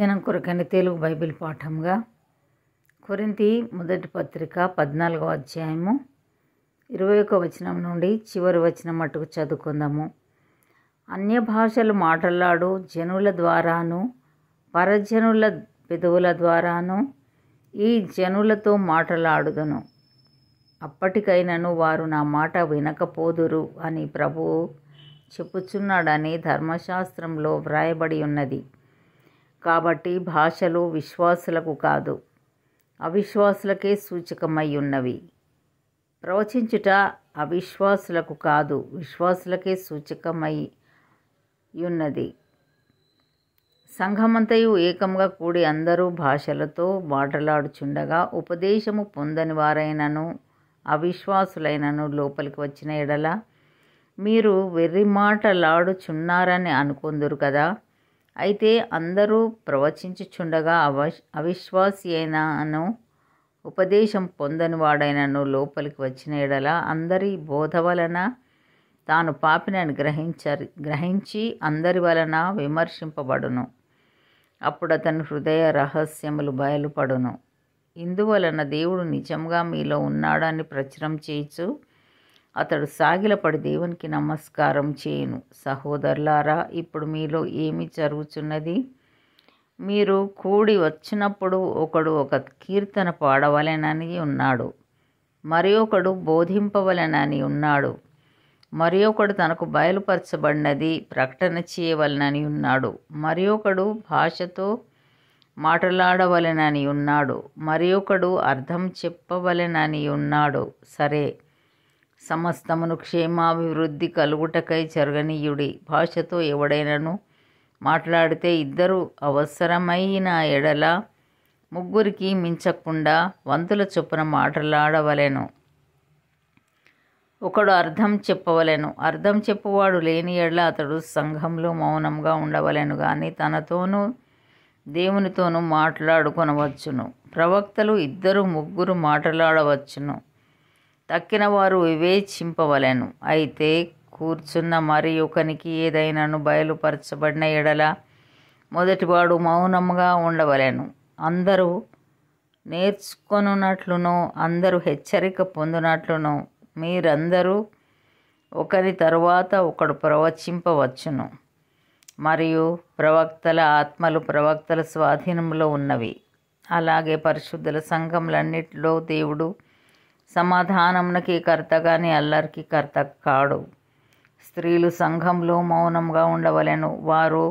దినం కొరకని తెలుగు బైబిల్ పాఠంగా కొరింతి మొదటి పత్రిక పద్నాలుగవ అధ్యాయము ఇరవై ఒక వచనం నుండి చివరి వచనం మటుకు చదువుకుందాము అన్య భాషలు మాట్లాడు జనుల ద్వారాను పరజనుల పెదవుల ద్వారాను ఈ జనులతో మాట్లాడుదును అప్పటికైనాను వారు నా మాట వినకపోదురు అని ప్రభువు చెప్పుచున్నాడని ధర్మశాస్త్రంలో వ్రాయబడి ఉన్నది కాబట్టి భాషలు విశ్వాసులకు కాదు అవిశ్వాసులకే సూచకమై ఉన్నవి ప్రవచించుట అవిశ్వాసులకు కాదు విశ్వాసులకే సూచకమై ఉన్నది సంఘమంతయు ఏకంగా కూడి అందరూ భాషలతో మాటలాడుచుండగా ఉపదేశము పొందని వారైనను అవిశ్వాసులైనను లోపలికి వచ్చిన ఎడల మీరు వెర్రి మాటలాడుచున్నారని అనుకుందరు కదా అయితే అందరూ ప్రవచించుచుండగా అవిశ్వాసి అయినను ఉపదేశం పొందని వాడైనను లోపలికి వచ్చిన ఎడల అందరి బోధ వలన తాను పాపినని గ్రహించరి గ్రహించి అందరి వలన విమర్శింపబడును అప్పుడు అతని హృదయ రహస్యములు బయలుపడును ఇందువలన దేవుడు నిజంగా మీలో ఉన్నాడని ప్రచురం చేయొచ్చు అతడు సాగిలపడి దేవునికి నమస్కారం చేయను సహోదరులారా ఇప్పుడు మీలో ఏమి జరుగుతున్నది మీరు కూడి వచ్చినప్పుడు ఒకడు ఒక కీర్తన పాడవలెనని ఉన్నాడు మరి ఒకడు బోధింపవలెనని ఉన్నాడు మరి ఒకడు తనకు బయలుపరచబడినది ప్రకటన చేయవలనని ఉన్నాడు మరి ఒకడు భాషతో మాట్లాడవలెనని ఉన్నాడు మరి ఒకడు అర్థం చెప్పవలెనని ఉన్నాడు సరే సమస్తమును క్షేమాభివృద్ధి కలుగుటకై చరగనీయుడి భాషతో ఎవడైనను మాట్లాడితే ఇద్దరు అవసరమైన ఎడల ముగ్గురికి మించకుండా వంతుల చొప్పున మాట్లాడవలెను ఒకడు అర్థం చెప్పవలెను అర్థం చెప్పువాడు లేని ఎడల అతడు సంఘంలో మౌనంగా ఉండవలెను కానీ తనతోనూ దేవునితోనూ మాట్లాడుకొనవచ్చును ప్రవక్తలు ఇద్దరు ముగ్గురు మాట్లాడవచ్చును తక్కినవారు వివేచింపవలెను అయితే కూర్చున్న మరి ఒకనికి ఏదైనాను బయలుపరచబడిన ఎడల మొదటివాడు మౌనముగా ఉండవలెను అందరూ నేర్చుకొనున్నట్లును అందరూ హెచ్చరిక పొందినట్లును మీరందరూ ఒకరి తరువాత ఒకడు ప్రవచింపవచ్చును మరియు ప్రవక్తల ఆత్మలు ప్రవక్తల స్వాధీనంలో ఉన్నవి అలాగే పరిశుద్ధుల సంఘములన్నిటిలో దేవుడు సమాధానంకి కర్త కానీ అల్లరికి కర్త కాడు స్త్రీలు సంఘంలో మౌనంగా ఉండవలను వారు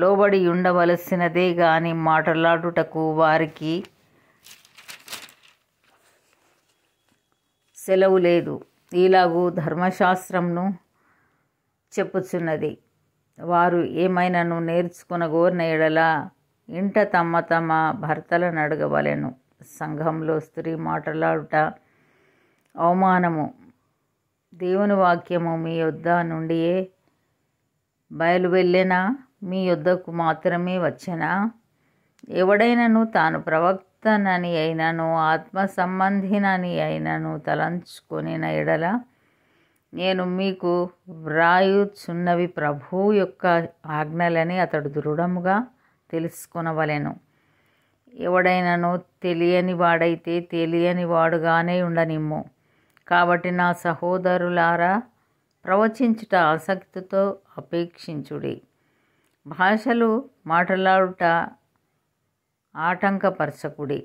లోబడి ఉండవలసినదే కానీ మాట్లాడుటకు వారికి సెలవు లేదు ఇలాగూ ధర్మశాస్త్రంను చెప్పుచున్నది వారు ఏమైనాను నేర్చుకునగోరిన ఎడలా ఇంట తమ తమ భర్తలను అడగవలెను సంఘంలో స్త్రీ మాట్లాడుట అవమానము దేవుని వాక్యము మీ యొద్ద నుండియే బయలు వెళ్ళినా మీ యొద్దకు మాత్రమే వచ్చినా ఎవడైనను తాను ప్రవక్తనని అయినను ఆత్మ సంబంధినని అయినను తలంచుకొని ఎడల నేను మీకు వ్రాయుచున్నవి ప్రభు యొక్క ఆజ్ఞలని అతడు దృఢముగా తెలుసుకొనవలెను ఎవడైనను తెలియని వాడైతే తెలియని వాడుగానే ఉండనిమ్ము కాబట్టి నా సహోదరులారా ప్రవచించుట ఆసక్తితో అపేక్షించుడి భాషలు మాట్లాడుట ఆటంకపరచకుడి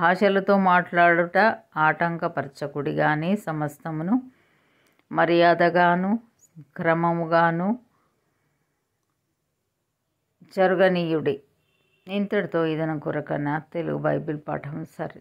భాషలతో మాట్లాడుట ఆటంకపరచకుడి కానీ సమస్తమును మర్యాదగాను క్రమముగాను జరగనీయుడి ఇంతటితో ఇదన కొరకన్నా తెలుగు బైబిల్ పాఠం సరే